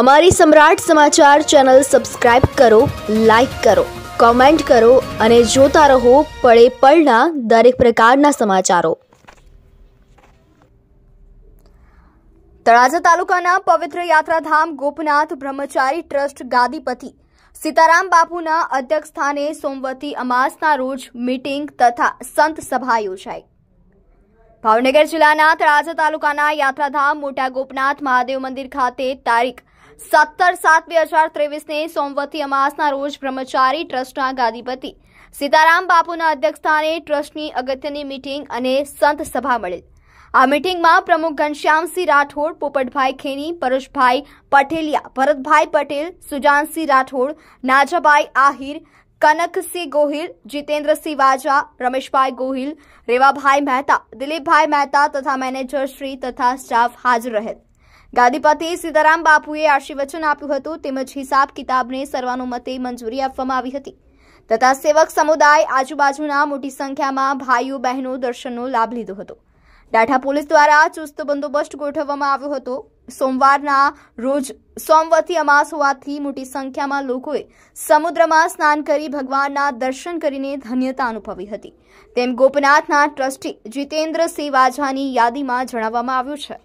અમારી સમ્રાટ સમાચાર channel subscribe કરો લાઈક કરો કોમેન્ટ કરો અને જોતા રહો પળે પળના દરેક પ્રકારના સમાચારો તળાજા તાલુકાના પવિત્ર યાત્રાધામ ગોપનાથ બ્રહ્મચારી ટ્રસ્ટ ગાદીપતિ સીતારામ બાપુના અધ્યક્ષ સ્થાને સોમવતી અમાસના રોજ મીટિંગ તથા સંત સભા યોજાઈ ભાવનગર જિલ્લાના તળાજા તાલુકાના યાત્રાધામ મોટા ગોપનાથ મહાદેવ મંદિર ખાતે તારીખ સત્તર સાત બે હજાર ત્રેવીસને સોમવતી અમાસના રોજ બ્રહ્મચારી ટ્રસ્ટના ગાદીપતિ સીતારામ બાપુના અધ્યક્ષસ્થાને ટ્રસ્ટની અગત્યની મિટિંગ અને સંત સભા મળેલ આ મિટિંગમાં પ્રમુખ ઘનશ્યામસિંહ રાઠોડ પોપટભાઈ ખેની પરેશભાઈ પટેલિયા ભરતભાઈ પટેલ સુજાનસિંહ રાઠોડ નાજાભાઈ આહિર કનકસિંહ ગોહિલ જીતેન્દ્રસિંહ વાજા રમેશભાઈ ગોહિલ રેવાભાઈ મહેતા દિલીપભાઈ મહેતા તથા મેનેજર શ્રી તથા સ્ટાફ હાજર રહેલ ગાદીપતિ સીતારામ બાપુએ આશીર્વચન આપ્યું હતું તેમજ હિસાબ કિતાબને સર્વાનુમતે મંજૂરી આપવામાં આવી હતી તથા સેવક સમુદાય આજુબાજુના મોટી સંખ્યામાં ભાઈઓ બહેનો દર્શનનો લાભ લીધો હતો ડાઠા પોલીસ દ્વારા ચુસ્ત બંદોબસ્ત ગોઠવવામાં આવ્યો હતો સોમવારના રોજ સોમવતી અમાસ હોવાથી મોટી સંખ્યામાં લોકોએ સમુદ્રમાં સ્નાન કરી ભગવાનના દર્શન કરીને ધન્યતા અનુભવી હતી તેમ ગોપનાથના ટ્રસ્ટી જીતેન્દ્રસિંહ વાઝાની યાદીમાં જણાવવામાં આવ્યું છે